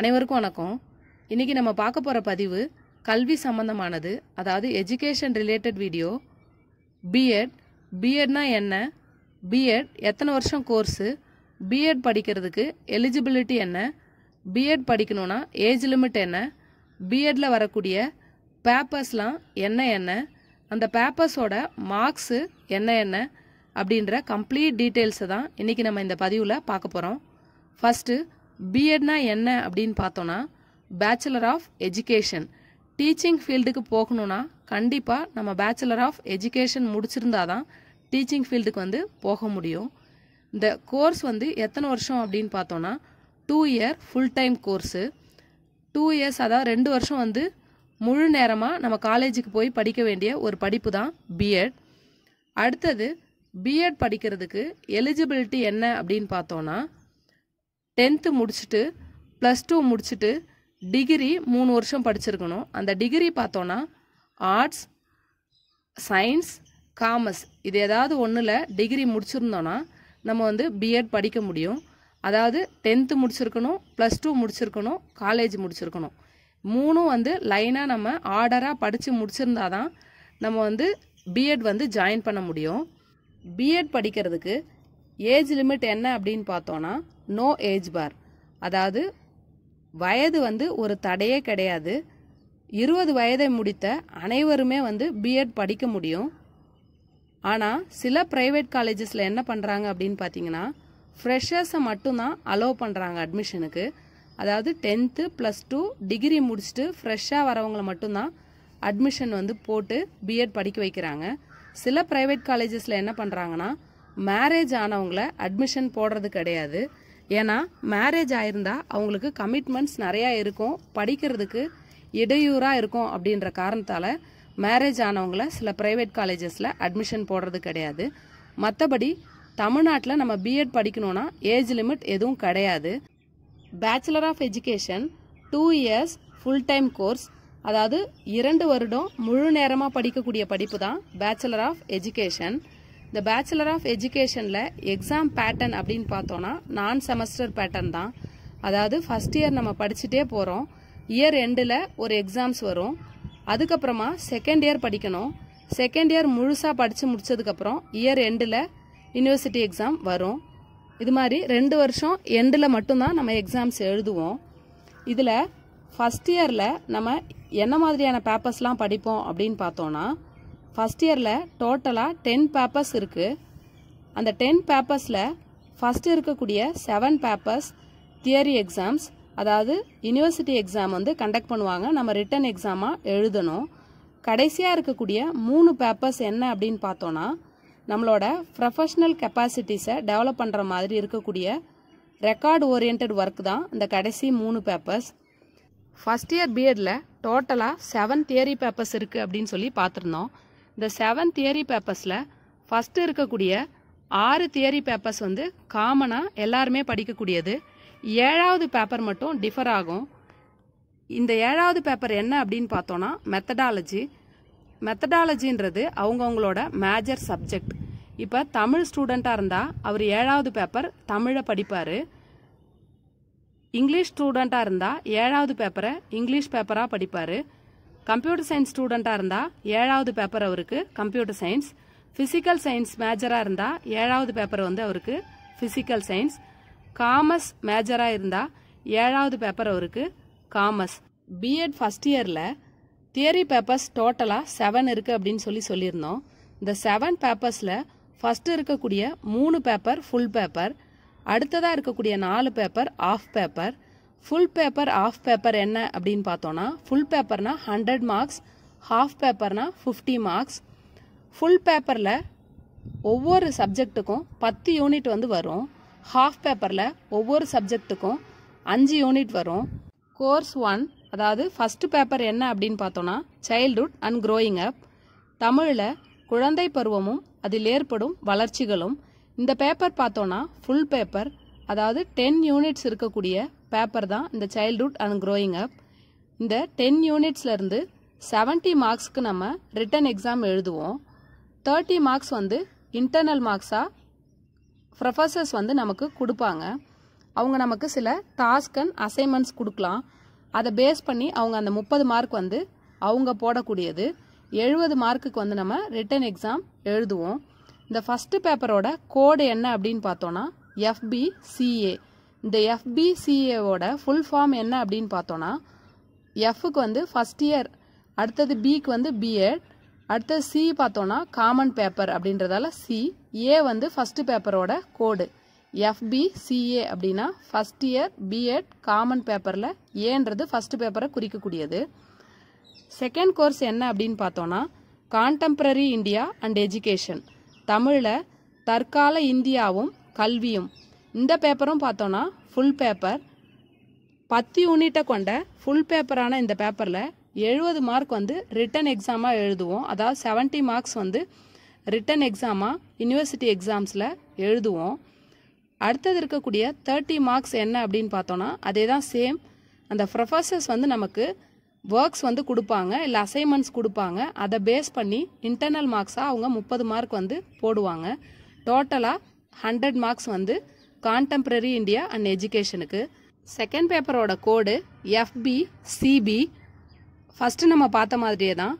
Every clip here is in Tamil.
அனைவருக்கும் வணக்கம் இன்றைக்கி நம்ம பார்க்க போகிற பதிவு கல்வி சம்மந்தமானது அதாவது எஜுகேஷன் ரிலேட்டட் வீடியோ பிஎட் பிஎட்னா என்ன பிஎட் எத்தனை வருஷம் கோர்ஸு பிஎட் படிக்கிறதுக்கு எலிஜிபிலிட்டி என்ன பிஎட் படிக்கணும்னா ஏஜ் லிமிட் என்ன பிஎட்டில் வரக்கூடிய பேப்பர்ஸ்லாம் என்ன என்ன அந்த பேப்பர்ஸோட மார்க்ஸு என்ன என்ன அப்படின்ற கம்ப்ளீட் டீட்டெயில்ஸை தான் இன்றைக்கி நம்ம இந்த பதிவில் பார்க்க போகிறோம் ஃபஸ்ட்டு பிஎட்னா என்ன அப்படின்னு பார்த்தோன்னா பேச்சுலர் ஆஃப் எஜுகேஷன் டீச்சிங் ஃபீல்டுக்கு போகணுன்னா கண்டிப்பாக நம்ம பேச்சுலர் ஆஃப் எஜுகேஷன் முடிச்சிருந்தா தான் டீச்சிங் ஃபீல்டுக்கு வந்து போக முடியும் இந்த கோர்ஸ் வந்து எத்தனை வருஷம் அப்படின்னு பார்த்தோன்னா two year full time course two years அதாவது ரெண்டு வருஷம் வந்து முழு நேரமாக நம்ம காலேஜுக்கு போய் படிக்க வேண்டிய ஒரு படிப்பு தான் பிஎட் அடுத்தது பிஎட் படிக்கிறதுக்கு எலிஜிபிலிட்டி என்ன அப்படின்னு பார்த்தோன்னா டென்த்து முடிச்சுட்டு ப்ளஸ் டூ முடிச்சுட்டு டிகிரி மூணு வருஷம் படிச்சிருக்கணும் அந்த டிகிரி பார்த்தோன்னா ஆர்ட்ஸ் சயின்ஸ் காமர்ஸ் இது ஏதாவது ஒன்றில் டிகிரி முடிச்சிருந்தோன்னா நம்ம வந்து பிஎட் படிக்க முடியும் அதாவது டென்த்து முடிச்சிருக்கணும் ப்ளஸ் டூ முடிச்சிருக்கணும் காலேஜ் முடிச்சிருக்கணும் மூணும் வந்து லைனாக நம்ம ஆர்டராக படித்து முடிச்சிருந்தா தான் நம்ம வந்து பிஎட் வந்து ஜாயின் பண்ண முடியும் பிஎட் படிக்கிறதுக்கு ஏஜ் லிமிட் என்ன அப்படின்னு பார்த்தோன்னா நோ ஏஜ் பார் அதாவது வயது வந்து ஒரு தடையே கிடையாது இருபது வயதை முடித்த அனைவருமே வந்து பிஎட் படிக்க முடியும் ஆனால் சில ப்ரைவேட் காலேஜஸில் என்ன பண்ணுறாங்க அப்படின்னு பார்த்தீங்கன்னா ஃப்ரெஷர்ஸை மட்டும்தான் அலோவ் பண்ணுறாங்க அட்மிஷனுக்கு அதாவது டென்த்து ப்ளஸ் டூ டிகிரி முடிச்சுட்டு ஃப்ரெஷ்ஷாக வரவங்களை மட்டும்தான் அட்மிஷன் வந்து போட்டு பிஎட் படிக்க வைக்கிறாங்க சில ப்ரைவேட் காலேஜஸில் என்ன பண்ணுறாங்கன்னா மேரேஜ் ஆனவங்கள அட்மிஷன் போடுறது கிடையாது ஏன்னா மேரேஜ் ஆயிருந்தா அவங்களுக்கு கமிட்மெண்ட்ஸ் நிறையா இருக்கும் படிக்கிறதுக்கு இடையூறாக இருக்கும் அப்படின்ற காரணத்தால் மேரேஜ் ஆனவங்கள சில ப்ரைவேட் காலேஜஸில் அட்மிஷன் போடுறது கிடையாது மற்றபடி தமிழ்நாட்டில் நம்ம பிஎட் படிக்கணுன்னா ஏஜ் லிமிட் எதுவும் கிடையாது bachelor of education two years full time course அதாவது இரண்டு வருடம் முழு நேரமாக படிக்கக்கூடிய படிப்பு தான் பேச்சுலர் ஆஃப் எஜுகேஷன் இந்த பேச்சுலர் ஆஃப் எஜுகேஷனில் எக்ஸாம் பேட்டர்ன் அப்படின்னு பார்த்தோன்னா நான் செமஸ்டர் பேட்டர்ன் தான் அதாவது ஃபஸ்ட் இயர் நம்ம படிச்சுட்டே போகிறோம் இயர் எண்டில் ஒரு எக்ஸாம்ஸ் வரும் அதுக்கப்புறமா செகண்ட் இயர் படிக்கணும் செகண்ட் இயர் முழுசாக படித்து முடிச்சதுக்கப்புறம் இயர் எண்டில் யூனிவர்சிட்டி எக்ஸாம் வரும் இது மாதிரி ரெண்டு வருஷம் எண்டில் மட்டும்தான் நம்ம எக்ஸாம்ஸ் எழுதுவோம் இதில் ஃபஸ்ட் இயரில் நம்ம என்ன மாதிரியான பேப்பர்ஸ்லாம் படிப்போம் அப்படின்னு பார்த்தோன்னா ஃபஸ்ட் இயரில் டோட்டலாக டென் பேப்பர்ஸ் இருக்குது அந்த டென் பேப்பர்ஸில் ஃபஸ்ட்டு இருக்கக்கூடிய செவன் பேப்பர்ஸ் தியரி எக்ஸாம்ஸ் அதாவது யூனிவர்சிட்டி எக்ஸாம் வந்து கண்டக்ட் பண்ணுவாங்க நம்ம ரிட்டன் எக்ஸாமாக எழுதணும் கடைசியாக இருக்கக்கூடிய மூணு பேப்பர்ஸ் என்ன அப்படின்னு பார்த்தோன்னா நம்மளோட ப்ரொஃபஷ்னல் கெப்பாசிட்டிஸை டெவலப் பண்ணுற மாதிரி இருக்கக்கூடிய ரெக்கார்டு ஓரியன்ட் ஒர்க் தான் இந்த கடைசி மூணு பேப்பர்ஸ் ஃபஸ்ட் இயர் பிஎட்டில் டோட்டலாக செவன் தியரி பேப்பர்ஸ் இருக்குது அப்படின்னு சொல்லி பார்த்துருந்தோம் இந்த செவன் தியரி பேப்பர்ஸில் ஃபஸ்ட்டு இருக்கக்கூடிய ஆறு தியரி பேப்பர்ஸ் வந்து காமனாக எல்லாருமே படிக்கக்கூடியது ஏழாவது பேப்பர் மட்டும் டிஃபர் ஆகும் இந்த ஏழாவது பேப்பர் என்ன அப்படின்னு பார்த்தோன்னா மெத்தடாலஜி மெத்தடாலஜின்றது அவங்கவுங்களோட மேஜர் சப்ஜெக்ட் இப்போ தமிழ் ஸ்டூடெண்ட்டாக இருந்தால் அவர் ஏழாவது பேப்பர் தமிழை படிப்பார் இங்கிலீஷ் ஸ்டூடெண்ட்டாக இருந்தால் ஏழாவது பேப்பரை இங்கிலீஷ் பேப்பராக படிப்பார் கம்ப்யூட்டர் சயின்ஸ் ஸ்டூடெண்ட்டாக இருந்தால் ஏழாவது பேப்பர் அவருக்கு கம்ப்யூட்டர் சயின்ஸ் ஃபிசிக்கல் சயின்ஸ் மேஜராக இருந்தால் ஏழாவது பேப்பர் வந்து அவருக்கு ஃபிசிக்கல் சயின்ஸ் காமர்ஸ் மேஜராக இருந்தால் ஏழாவது பேப்பர் அவருக்கு காமர்ஸ் பிஎட் ஃபஸ்ட் இயரில் தியரி பேப்பர்ஸ் டோட்டலாக செவன் இருக்குது அப்படின்னு சொல்லி சொல்லியிருந்தோம் இந்த செவன் பேப்பர்ஸில் ஃபஸ்ட்டு இருக்கக்கூடிய மூணு பேப்பர் ஃபுல் பேப்பர் அடுத்ததாக இருக்கக்கூடிய நாலு paper half paper full paper half paper என்ன அப்படின்னு பார்த்தோன்னா ஃபுல் பேப்பர்னா ஹண்ட்ரட் மார்க்ஸ் ஹாஃப் பேப்பர்னா ஃபிஃப்டி மார்க்ஸ் ஃபுல் பேப்பரில் ஒவ்வொரு சப்ஜெக்ட்டுக்கும் பத்து யூனிட் வந்து வரும் ஹாஃப் பேப்பரில் ஒவ்வொரு சப்ஜெக்ட்டுக்கும் அஞ்சு யூனிட் வரும் கோர்ஸ் ஒன் அதாவது ஃபஸ்ட்டு பேப்பர் என்ன அப்படின்னு பார்த்தோன்னா சைல்டுஹுட் அண்ட் க்ரோயிங் அப் தமிழில் குழந்தை பருவமும் அதில் ஏற்படும் வளர்ச்சிகளும் இந்த பேப்பர் பார்த்தோன்னா ஃபுல் பேப்பர் அதாவது டென் யூனிட்ஸ் இருக்கக்கூடிய பேப்பர் தான் இந்த சைல்ட்ஹுட் அண்ட் க்ரோயிங் அப் இந்த டென் யூனிட்ஸ்லேருந்து செவன்ட்டி மார்க்ஸ்க்கு நம்ம ரிட்டன் எக்ஸாம் எழுதுவோம் தேர்ட்டி மார்க்ஸ் வந்து இன்டர்னல் மார்க்ஸாக ப்ரொஃபஸர்ஸ் வந்து நமக்கு கொடுப்பாங்க அவங்க நமக்கு சில டாஸ்க் அண்ட் அசைன்மெண்ட்ஸ் கொடுக்கலாம் அதை பேஸ் பண்ணி அவங்க அந்த முப்பது மார்க் வந்து அவங்க போடக்கூடியது எழுபது மார்க்குக்கு வந்து நம்ம ரிட்டன் எக்ஸாம் எழுதுவோம் இந்த ஃபஸ்ட்டு பேப்பரோட கோடு என்ன அப்படின்னு பார்த்தோன்னா எஃபிசிஏ இந்த எஃபிசிஏவோட ஃபுல் ஃபார்ம் என்ன அப்படின்னு பார்த்தோன்னா எஃப்க்கு வந்து ஃபஸ்ட் இயர் அடுத்தது பிக்கு வந்து பிஎட் அடுத்தது சி பார்த்தோன்னா காமன் பேப்பர் அப்படின்றதால சி ஏ வந்து ஃபஸ்ட்டு பேப்பரோட கோடு எஃபி சிஏ அப்படின்னா ஃபஸ்ட் இயர் பிஎட் காமன் பேப்பரில் ஏன்றது ஃபஸ்ட்டு பேப்பரை குறிக்கக்கூடியது செகண்ட் கோர்ஸ் என்ன அப்படின்னு பார்த்தோன்னா கான்டெம்ப்ரரி இந்தியா அண்ட் எஜுகேஷன் தமிழில் தற்கால இந்தியாவும் கல்வியும் இந்த பேப்பரும் பார்த்தோன்னா ஃபுல் பேப்பர் பத்து யூனிட்டை கொண்ட ஃபுல் பேப்பரான இந்த பேப்பரில் எழுபது மார்க் வந்து ரிட்டன் எக்ஸாமாக எழுதுவோம் அதாவது செவன்ட்டி மார்க்ஸ் வந்து ரிட்டன் எக்ஸாமாக யூனிவர்சிட்டி எக்ஸாம்ஸில் எழுதுவோம் அடுத்தது இருக்கக்கூடிய தேர்ட்டி மார்க்ஸ் என்ன அப்படின்னு பார்த்தோன்னா அதே தான் சேம் அந்த ப்ரொஃபஸர்ஸ் வந்து நமக்கு ஒர்க்ஸ் வந்து கொடுப்பாங்க இல்லை அசைன்மெண்ட்ஸ் கொடுப்பாங்க அதை பேஸ் பண்ணி இன்டர்னல் மார்க்ஸாக அவங்க முப்பது மார்க் வந்து போடுவாங்க டோட்டலாக ஹண்ட்ரட் மார்க்ஸ் வந்து கான்டெம்ப்ரரி இந்தியா அண்ட் எஜுகேஷனுக்கு செகண்ட் பேப்பரோட கோடு எஃபி சிபி ஃபஸ்ட்டு நம்ம பார்த்த மாதிரியே தான்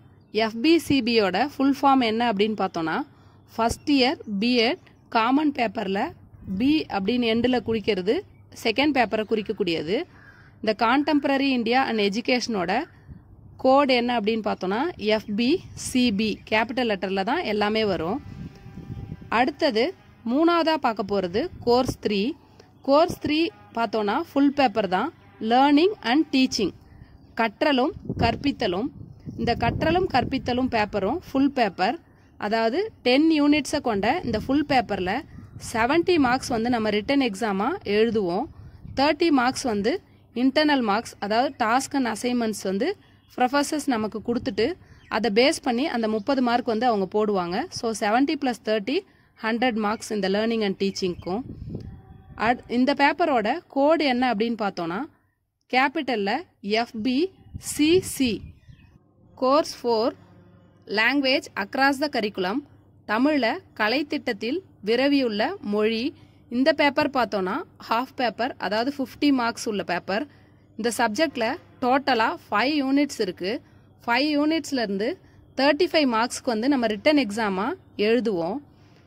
எஃபிசிபியோட ஃபுல் ஃபார்ம் என்ன அப்படின்னு பார்த்தோன்னா ஃபஸ்ட் இயர் பிஎட் காமன் பேப்பரில் பி அப்படின்னு எண்டில் குறிக்கிறது செகண்ட் பேப்பரை குறிக்கக்கூடியது இந்த கான்டெம்ப்ரரி இந்தியா அண்ட் எஜுகேஷனோட கோடு என்ன அப்படின்னு பார்த்தோன்னா எஃபி சிபி கேபிட்டல் லெட்டரில் தான் எல்லாமே வரும் அடுத்தது மூணாவதாக பார்க்க போகிறது கோர்ஸ் த்ரீ கோர்ஸ் த்ரீ பார்த்தோன்னா ஃபுல் பேப்பர் தான் லேர்னிங் அண்ட் டீச்சிங் கற்றலும் கற்பித்தலும் இந்த கற்றலும் கற்பித்தலும் பேப்பரும் ஃபுல் பேப்பர் அதாவது டென் யூனிட்ஸை கொண்ட இந்த ஃபுல் பேப்பரில் செவன்ட்டி மார்க்ஸ் வந்து நம்ம ரிட்டன் எக்ஸாமாக எழுதுவோம் தேர்ட்டி மார்க்ஸ் வந்து இன்டர்னல் மார்க்ஸ் அதாவது டாஸ்க் அண்ட் அசைன்மெண்ட்ஸ் வந்து ப்ரொஃபஸர்ஸ் நமக்கு கொடுத்துட்டு அதை பேஸ் பண்ணி அந்த முப்பது மார்க் வந்து அவங்க போடுவாங்க so seventy plus thirty hundred marks இந்த லேர்னிங் அண்ட் டீச்சிங்க்கும் அட் இந்த பேப்பரோட கோடு என்ன அப்படின்னு பார்த்தோன்னா கேபிட்டலில் FB CC course four language across the curriculum தமிழில் கலைத்திட்டத்தில் விரவியுள்ள மொழி இந்த பேப்பர் பார்த்தோன்னா ஹாஃப் பேப்பர் அதாவது ஃபிஃப்டி மார்க்ஸ் உள்ள பேப்பர் இந்த சப்ஜெக்டில் டோட்டலாக ஃபைவ் யூனிட்ஸ் இருக்குது ஃபைவ் யூனிட்ஸ்லேருந்து தேர்ட்டி ஃபைவ் மார்க்ஸ்க்கு வந்து நம்ம ரிட்டன் எக்ஸாமாக எழுதுவோம்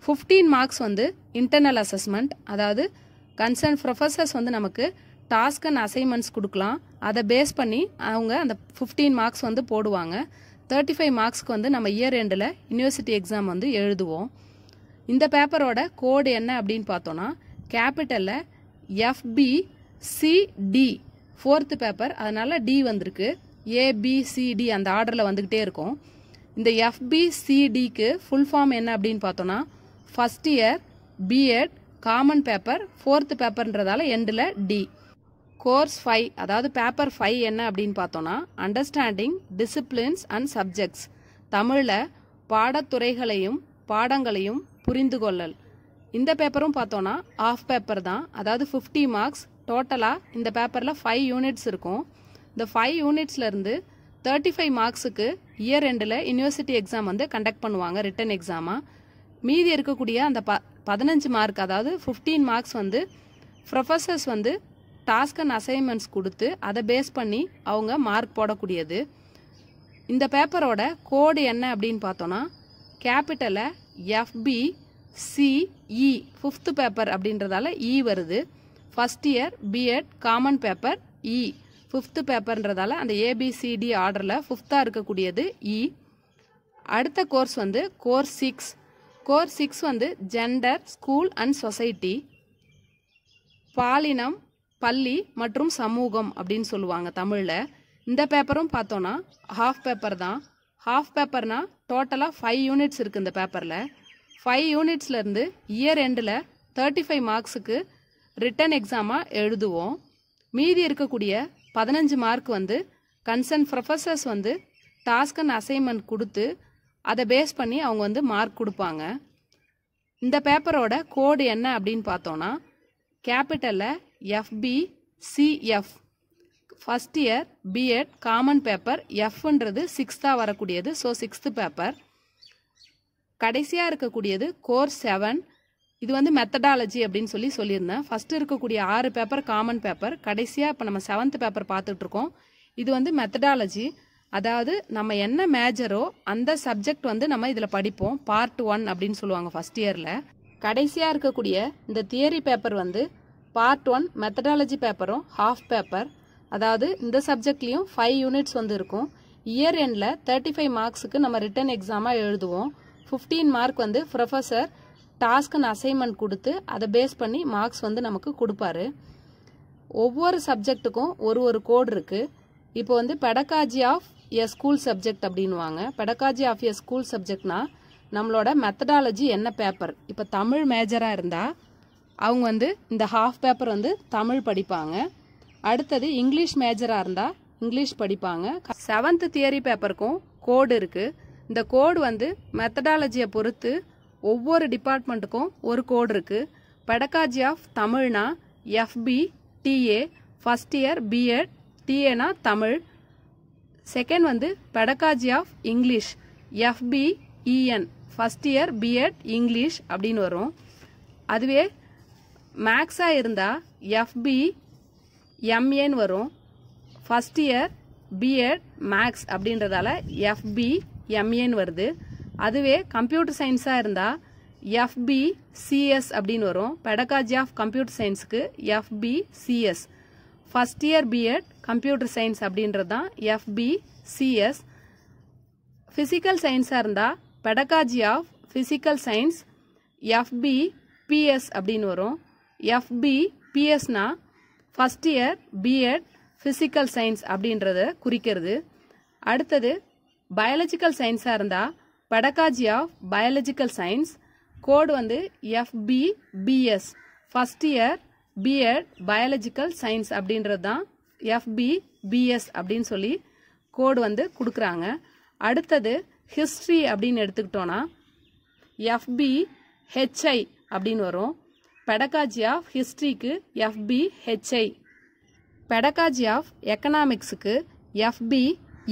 ஃபிஃப்டீன் மார்க்ஸ் வந்து இன்டர்னல் அசஸ்மெண்ட் அதாவது கன்சர்ன் ப்ரொஃபஸர்ஸ் வந்து நமக்கு டாஸ்க் அண்ட் அசைன்மெண்ட்ஸ் கொடுக்கலாம் அதை பேஸ் பண்ணி அவங்க அந்த ஃபிஃப்டீன் மார்க்ஸ் வந்து போடுவாங்க தேர்ட்டி ஃபைவ் மார்க்ஸ்க்கு வந்து நம்ம இயர் எண்டில் யூனிவர்சிட்டி எக்ஸாம் வந்து எழுதுவோம் இந்த பேப்பரோட கோடு என்ன அப்படின்னு பார்த்தோன்னா கேபிட்டலில் எஃப்பி சிடி ஃபோர்த்து பேப்பர் அதனால் டி வந்திருக்கு ஏபிசிடி அந்த ஆர்டரில் வந்துக்கிட்டே இருக்கும் இந்த எஃபிசிடிக்கு ஃபுல் ஃபார்ம் என்ன அப்படின்னு பார்த்தோன்னா first year BEd common paper fourth பேப்பர்ன்றதால எண்டில் டி கோர்ஸ் ஃபைவ் அதாவது பேப்பர் ஃபைவ் என்ன அப்படின்னு பார்த்தோன்னா அண்டர்ஸ்டாண்டிங் டிசிப்ளின்ஸ் அண்ட் சப்ஜெக்ட்ஸ் தமிழில் பாடத்துறைகளையும் பாடங்களையும் புரிந்து கொள்ளல் இந்த பேப்பரும் பார்த்தோன்னா ஆஃப் பேப்பர் தான் அதாவது ஃபிஃப்டி மார்க்ஸ் டோட்டலாக இந்த பேப்பரில் ஃபைவ் யூனிட்ஸ் இருக்கும் இந்த ஃபைவ் யூனிட்ஸ்லேருந்து தேர்ட்டி ஃபைவ் மார்க்ஸுக்கு இயர் எண்டில் யூனிவர்சிட்டி எக்ஸாம் வந்து கண்டக்ட் பண்ணுவாங்க ரிட்டன் எக்ஸாமாக மீதி இருக்கக்கூடிய அந்த ப பதினஞ்சு மார்க் அதாவது ஃபிஃப்டீன் மார்க்ஸ் வந்து ப்ரொஃபஸர்ஸ் வந்து டாஸ்க் அண்ட் அசைன்மெண்ட்ஸ் கொடுத்து அதை பேஸ் பண்ணி அவங்க மார்க் போடக்கூடியது இந்த பேப்பரோட கோடு என்ன அப்படின்னு பார்த்தோன்னா கேபிட்டலை எஃப்பி சிஇ ஃபிஃப்த்து பேப்பர் அப்படின்றதால இ e வருது first year BEd common paper E fifth பேப்பர்ன்றதால அந்த ஏபிசிடி ஆர்டரில் ஃபிஃப்த்தாக இருக்கக்கூடியது இ e. அடுத்த கோர்ஸ் வந்து கோர்ஸ் சிக்ஸ் கோர் சிக்ஸ் வந்து ஜெண்டர் ஸ்கூல் அண்ட் சொசைட்டி பாலினம் பள்ளி மற்றும் சமூகம் அப்படின்னு சொல்லுவாங்க தமிழில் இந்த பேப்பரும் பார்த்தோன்னா ஹாஃப் பேப்பர் தான் ஹாஃப் பேப்பர்னா டோட்டலாக ஃபைவ் யூனிட்ஸ் இருக்குது இந்த பேப்பரில் ஃபைவ் யூனிட்ஸ்லேருந்து இயர் எண்டில் தேர்ட்டி ஃபைவ் மார்க்ஸுக்கு ரிட்டன் எக்ஸாமாக எழுதுவோம் மீதி இருக்கக்கூடிய பதினஞ்சு மார்க் வந்து கன்சர்ன் ப்ரொஃபஸர்ஸ் வந்து டாஸ்க் அண்ட் அசைன்மெண்ட் கொடுத்து அதை பேஸ் பண்ணி அவங்க வந்து மார்க் கொடுப்பாங்க இந்த பேப்பரோட கோடு என்ன அப்படின்னு பார்த்தோன்னா கேபிட்டலில் FB CF first year BEd common paper எஃப்ன்றது சிக்ஸ்த்தாக வரக்கூடியது ஸோ சிக்ஸ்த்து பேப்பர் கடைசியாக இருக்கக்கூடியது கோர்ஸ் செவன் இது வந்து மெத்தடாலஜி அப்படின்னு சொல்லி சொல்லியிருந்தேன் ஃபஸ்ட்டு இருக்கக்கூடிய ஆறு பேப்பர் காமன் பேப்பர் கடைசியாக இப்போ நம்ம செவன்த் பேப்பர் பார்த்துட்ருக்கோம் இது வந்து மெத்தடாலஜி அதாவது நம்ம என்ன மேஜரோ அந்த சப்ஜெக்ட் வந்து நம்ம இதில் படிப்போம் பார்ட் ஒன் அப்படின்னு சொல்லுவாங்க ஃபஸ்ட் இயரில் கடைசியாக இருக்கக்கூடிய இந்த தியரி பேப்பர் வந்து பார்ட் ஒன் மெத்தடாலஜி பேப்பரும் ஹாஃப் பேப்பர் அதாவது இந்த சப்ஜெக்ட்லேயும் ஃபைவ் யூனிட்ஸ் வந்து இருக்கும் இயர் எண்டில் தேர்ட்டி ஃபைவ் மார்க்ஸுக்கு நம்ம ரிட்டன் எக்ஸாமாக எழுதுவோம் ஃபிஃப்டீன் மார்க் வந்து ப்ரொஃபஸர் டாஸ்க்குன்னு அசைன்மெண்ட் கொடுத்து அதை பேஸ் பண்ணி மார்க்ஸ் வந்து நமக்கு கொடுப்பாரு ஒவ்வொரு சப்ஜெக்ட்டுக்கும் ஒரு ஒரு கோடு இருக்குது இப்போ வந்து pedagogy of a school subject அப்படின்வாங்க பெடகாஜி ஆஃப் எ ஸ்கூல் சப்ஜெக்ட்னா நம்மளோட மெத்தடாலஜி என்ன பேப்பர் இப்போ தமிழ் மேஜராக இருந்தால் அவங்க வந்து இந்த ஹாஃப் பேப்பர் வந்து தமிழ் படிப்பாங்க அடுத்தது இங்கிலீஷ் மேஜராக இருந்தால் இங்கிலீஷ் படிப்பாங்க செவன்த் தியரி பேப்பருக்கும் கோடு இருக்குது இந்த கோடு வந்து மெத்தடாலஜியை பொறுத்து ஒவ்வொரு டிபார்ட்மெண்ட்டுக்கும் ஒரு கோடு இருக்குது பெடகாஜி ஆஃப் தமிழ்னா FB TA first year BEd டிஏனா தமிழ் செகண்ட் வந்து pedagogy of English FBEN first year BEd English அப்படின்னு வரும் அதுவே மேக்ஸாக இருந்தால் எஃபி எம்ஏன்னு வரும் ஃபஸ்ட் இயர் பிஎட் மேக்ஸ் அப்படின்றதால எஃபி எம்ஏன்னு e வருது அதுவே கம்ப்யூட்டர் சயின்ஸாக இருந்தால் எஃபி சிஎஸ் அப்படின்னு வரும் பெடகாஜி ஆஃப் கம்ப்யூட்டர் சயின்ஸுக்கு FB CS first year BEd computer science அப்படின்றது தான் எஃபி சிஎஸ் ஃபிசிக்கல் சயின்ஸாக இருந்தால் pedagogy of physical science FB PS அப்படின்னு வரும் எஃபி பிஎஸ்னா first year BEd physical science அப்படின்றத குறிக்கிறது அடுத்தது பயாலஜிக்கல் சயின்ஸாக இருந்தால் pedagogy of biological science code வந்து FB BS first year BEd biological science அப்படின்றது தான் எஃப்பி பிஎஸ் அப்படின்னு சொல்லி கோடு வந்து கொடுக்குறாங்க அடுத்தது ஹிஸ்ட்ரி அப்படின்னு எடுத்துக்கிட்டோன்னா எஃப்பி ஹெச்ஐ அப்படின்னு வரும் பெடகாஜி ஆஃப் ஹிஸ்ட்ரிக்கு எஃப்பி ஹெச்ஐ பெடகாஜி ஆஃப் எக்கனாமிக்ஸுக்கு FB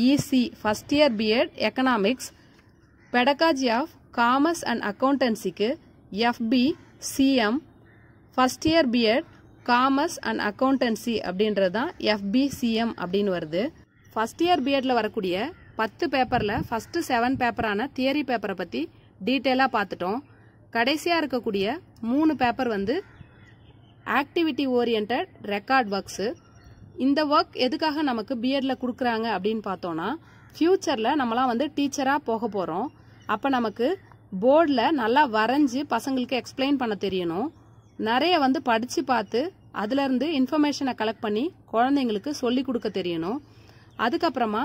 EC first year BEd economics pedagogy of commerce and அக்கௌண்டன்சிக்கு FB CM first year BEd commerce and accountancy அப்படின்றது தான் எஃபிசிஎம் அப்படின்னு வருது ஃபஸ்ட் இயர் பிஎட்டில் வரக்கூடிய பத்து பேப்பரில் ஃபஸ்ட்டு செவன் பேப்பரான தியரி பேப்பரை பற்றி டீட்டெயிலாக பார்த்துட்டோம் கடைசியாக இருக்கக்கூடிய மூணு பேப்பர் வந்து ஆக்டிவிட்டி ஓரியன்ட் ரெக்கார்ட் ஒர்க்ஸு இந்த ஒர்க் எதுக்காக நமக்கு பிஎட்டில் கொடுக்குறாங்க அப்படின்னு பார்த்தோன்னா ஃப்யூச்சரில் நம்மளாம் வந்து டீச்சராக போக போகிறோம் அப்போ நமக்கு போர்டில் நல்லா வரைஞ்சி பசங்களுக்கு எக்ஸ்பிளைன் பண்ண தெரியணும் நிறைய வந்து படித்து பார்த்து அதுலேருந்து இன்ஃபர்மேஷனை கலெக்ட் பண்ணி குழந்தைங்களுக்கு சொல்லி கொடுக்க தெரியணும் அதுக்கப்புறமா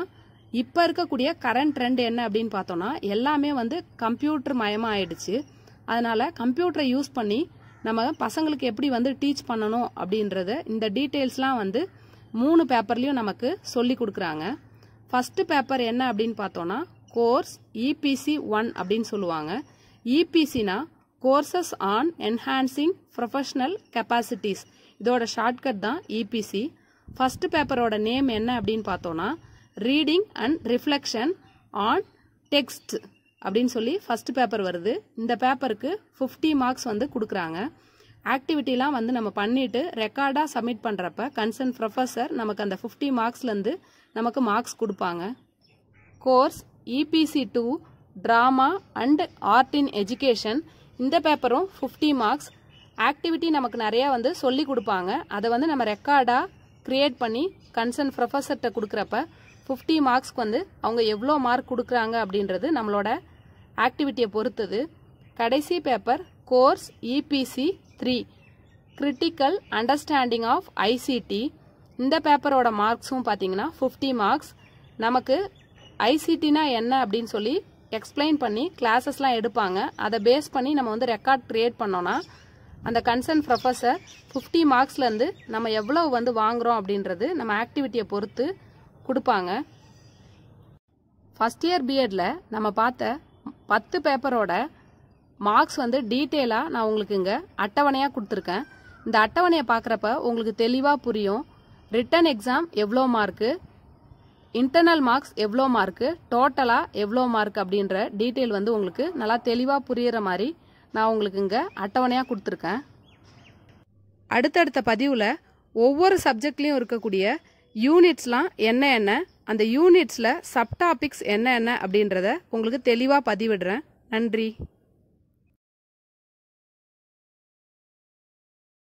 இப்போ இருக்கக்கூடிய கரண்ட் ட்ரெண்ட் என்ன அப்படின்னு பார்த்தோம்னா எல்லாமே வந்து கம்ப்யூட்டர் மயமாக ஆயிடுச்சு அதனால் கம்ப்யூட்டரை யூஸ் பண்ணி நம்ம பசங்களுக்கு எப்படி வந்து டீச் பண்ணணும் அப்படின்றத இந்த டீட்டெயில்ஸ்லாம் வந்து மூணு பேப்பர்லேயும் நமக்கு சொல்லி கொடுக்குறாங்க ஃபஸ்ட்டு பேப்பர் என்ன அப்படின்னு பார்த்தோன்னா கோர்ஸ் இபிசி e ஒன் அப்படின்னு சொல்லுவாங்க இபிசினா e courses on enhancing professional capacities இதோட ஷார்ட்கட் தான் இபிசி ஃபஸ்ட்டு பேப்பரோட நேம் என்ன அப்படின்னு பார்த்தோன்னா reading and reflection on text அப்படின்னு சொல்லி ஃபஸ்ட் பேப்பர் வருது இந்த பேப்பருக்கு ஃபிஃப்டி மார்க்ஸ் வந்து கொடுக்குறாங்க ஆக்டிவிட்டிலாம் வந்து நம்ம பண்ணிவிட்டு ரெக்கார்டாக சப்மிட் பண்ணுறப்ப கன்சர்ன் ப்ரொஃபஸர் நமக்கு அந்த ஃபிஃப்டி மார்க்ஸ்லேருந்து நமக்கு மார்க்ஸ் கொடுப்பாங்க course EPC two drama and art in education இந்த பேப்பரும் ஃபிஃப்டி மார்க்ஸ் ஆக்டிவிட்டி நமக்கு நிறையா வந்து சொல்லி கொடுப்பாங்க அதை வந்து நம்ம ரெக்கார்டாக க்ரியேட் பண்ணி கன்சர்ன் ப்ரொஃபஸர்கிட்ட கொடுக்குறப்ப ஃபிஃப்டி மார்க்ஸ்க்கு வந்து அவங்க எவ்வளோ மார்க் கொடுக்குறாங்க அப்படின்றது நம்மளோட ஆக்டிவிட்டியை பொறுத்தது கடைசி paper course EPC three critical understanding of ICT இந்த பேப்பரோட மார்க்ஸும் பார்த்தீங்கன்னா ஃபிஃப்டி மார்க்ஸ் நமக்கு ஐசிடினா என்ன அப்படின்னு சொல்லி எக்ஸ்பிளைன் பண்ணி கிளாஸஸ்லாம் எடுப்பாங்க அதை பேஸ் பண்ணி நம்ம வந்து ரெக்கார்ட் க்ரியேட் பண்ணோன்னா அந்த கன்சர்ன் ப்ரொஃபஸர் ஃபிஃப்டி மார்க்ஸ்லேருந்து நம்ம எவ்வளோ வந்து வாங்குகிறோம் அப்படின்றது நம்ம ஆக்டிவிட்டியை பொறுத்து கொடுப்பாங்க ஃபஸ்ட் இயர் பிஎட்டில் நம்ம பார்த்த பத்து பேப்பரோட மார்க்ஸ் வந்து டீட்டெயிலாக நான் உங்களுக்கு இங்கே அட்டவணையாக கொடுத்துருக்கேன் இந்த அட்டவணையை பார்க்குறப்ப உங்களுக்கு தெளிவாக புரியும் ரிட்டன் எக்ஸாம் எவ்வளோ மார்க்கு இன்டர்னல் மார்க்ஸ் எவ்வளோ மார்க்கு டோட்டலாக எவ்வளோ மார்க் அப்படின்ற டீட்டெயில் வந்து உங்களுக்கு நல்லா தெளிவாக புரிகிற மாதிரி நான் உங்களுக்கு இங்கே அட்டவணையாக கொடுத்துருக்கேன் அடுத்தடுத்த பதிவில் ஒவ்வொரு சப்ஜெக்ட்லேயும் இருக்கக்கூடிய யூனிட்ஸ்லாம் என்ன என்ன அந்த யூனிட்ஸில் சப்டாபிக்ஸ் என்ன என்ன அப்படின்றத உங்களுக்கு தெளிவாக பதிவிடுறேன் நன்றி